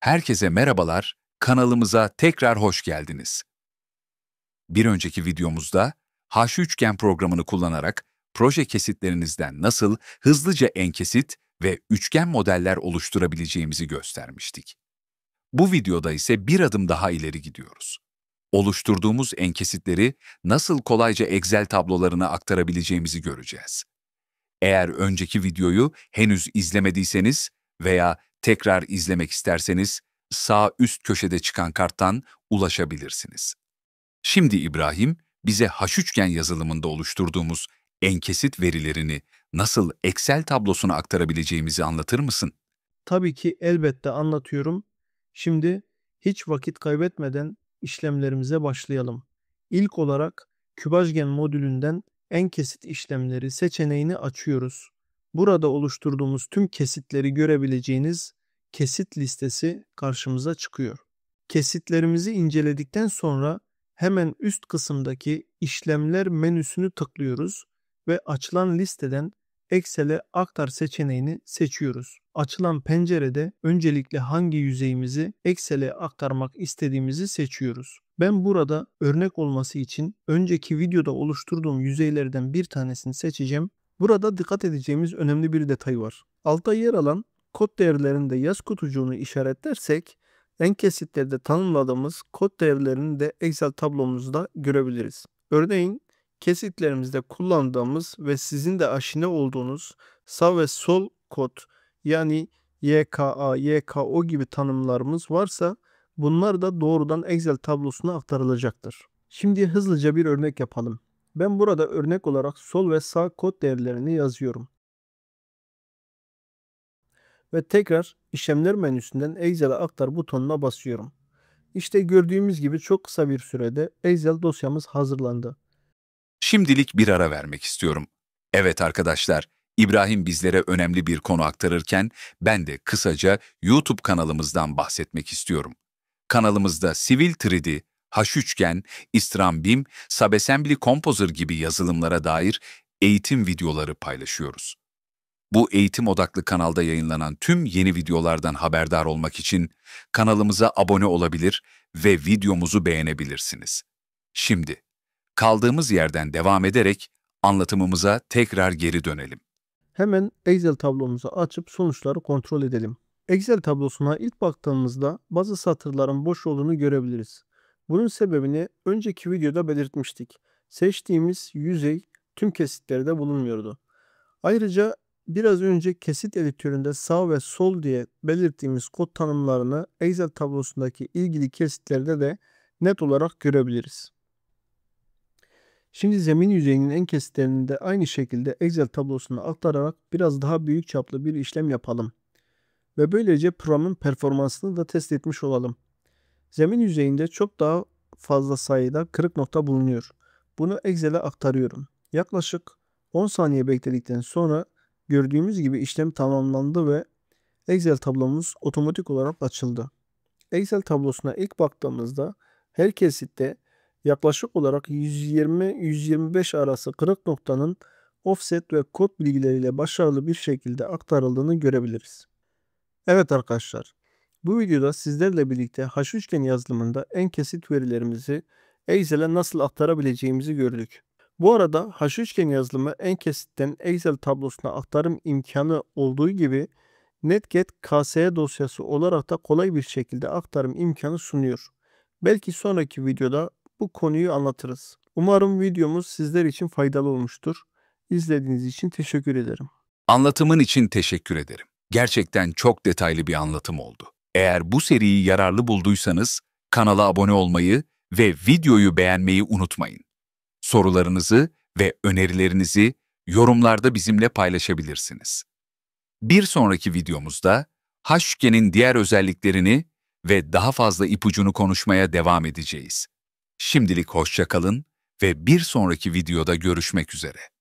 Herkese merhabalar, kanalımıza tekrar hoş geldiniz. Bir önceki videomuzda H3gen programını kullanarak proje kesitlerinizden nasıl hızlıca enkesit ve üçgen modeller oluşturabileceğimizi göstermiştik. Bu videoda ise bir adım daha ileri gidiyoruz. Oluşturduğumuz enkesitleri nasıl kolayca Excel tablolarına aktarabileceğimizi göreceğiz. Eğer önceki videoyu henüz izlemediyseniz veya Tekrar izlemek isterseniz sağ üst köşede çıkan karttan ulaşabilirsiniz. Şimdi İbrahim bize H3gen yazılımında oluşturduğumuz enkesit verilerini nasıl Excel tablosuna aktarabileceğimizi anlatır mısın? Tabii ki elbette anlatıyorum. Şimdi hiç vakit kaybetmeden işlemlerimize başlayalım. İlk olarak kübajgen modülünden enkesit işlemleri seçeneğini açıyoruz. Burada oluşturduğumuz tüm kesitleri görebileceğiniz kesit listesi karşımıza çıkıyor. Kesitlerimizi inceledikten sonra hemen üst kısımdaki işlemler menüsünü tıklıyoruz ve açılan listeden Excel'e aktar seçeneğini seçiyoruz. Açılan pencerede öncelikle hangi yüzeyimizi Excel'e aktarmak istediğimizi seçiyoruz. Ben burada örnek olması için önceki videoda oluşturduğum yüzeylerden bir tanesini seçeceğim Burada dikkat edeceğimiz önemli bir detay var. Altta yer alan kod değerlerinde yaz kutucuğunu işaretlersek en kesitlerde tanımladığımız kod değerlerini de Excel tablomuzda görebiliriz. Örneğin kesitlerimizde kullandığımız ve sizin de aşina olduğunuz sağ ve sol kod yani YKA, YKO gibi tanımlarımız varsa bunlar da doğrudan Excel tablosuna aktarılacaktır. Şimdi hızlıca bir örnek yapalım. Ben burada örnek olarak sol ve sağ kod değerlerini yazıyorum. Ve tekrar işlemler menüsünden Excel'e aktar butonuna basıyorum. İşte gördüğümüz gibi çok kısa bir sürede Excel dosyamız hazırlandı. Şimdilik bir ara vermek istiyorum. Evet arkadaşlar, İbrahim bizlere önemli bir konu aktarırken ben de kısaca YouTube kanalımızdan bahsetmek istiyorum. Kanalımızda Sivil 3D, H3gen, İstrambim, Subassembly Composer gibi yazılımlara dair eğitim videoları paylaşıyoruz. Bu eğitim odaklı kanalda yayınlanan tüm yeni videolardan haberdar olmak için kanalımıza abone olabilir ve videomuzu beğenebilirsiniz. Şimdi, kaldığımız yerden devam ederek anlatımımıza tekrar geri dönelim. Hemen Excel tablomuzu açıp sonuçları kontrol edelim. Excel tablosuna ilk baktığımızda bazı satırların boş olduğunu görebiliriz. Bunun sebebini önceki videoda belirtmiştik. Seçtiğimiz yüzey tüm kesitleri de bulunmuyordu. Ayrıca biraz önce kesit editöründe sağ ve sol diye belirttiğimiz kod tanımlarını Excel tablosundaki ilgili kesitlerde de net olarak görebiliriz. Şimdi zemin yüzeyinin en kesitlerini de aynı şekilde Excel tablosuna aktararak biraz daha büyük çaplı bir işlem yapalım. Ve böylece programın performansını da test etmiş olalım. Zemin yüzeyinde çok daha fazla sayıda kırık nokta bulunuyor. Bunu Excel'e aktarıyorum. Yaklaşık 10 saniye bekledikten sonra gördüğümüz gibi işlem tamamlandı ve Excel tablomuz otomatik olarak açıldı. Excel tablosuna ilk baktığımızda her kesitte yaklaşık olarak 120-125 arası kırık noktanın offset ve kod bilgileriyle başarılı bir şekilde aktarıldığını görebiliriz. Evet arkadaşlar, bu videoda sizlerle birlikte H üçgen yazılımında en kesit verilerimizi Excel'e nasıl aktarabileceğimizi gördük. Bu arada H üçgen yazılımı en kesitten Excel tablosuna aktarım imkanı olduğu gibi NetGet KSE dosyası olarak da kolay bir şekilde aktarım imkanı sunuyor. Belki sonraki videoda bu konuyu anlatırız. Umarım videomuz sizler için faydalı olmuştur. İzlediğiniz için teşekkür ederim. Anlatımın için teşekkür ederim. Gerçekten çok detaylı bir anlatım oldu. Eğer bu seriyi yararlı bulduysanız kanala abone olmayı ve videoyu beğenmeyi unutmayın. Sorularınızı ve önerilerinizi yorumlarda bizimle paylaşabilirsiniz. Bir sonraki videomuzda Haşke'nin diğer özelliklerini ve daha fazla ipucunu konuşmaya devam edeceğiz. Şimdilik hoşça kalın ve bir sonraki videoda görüşmek üzere.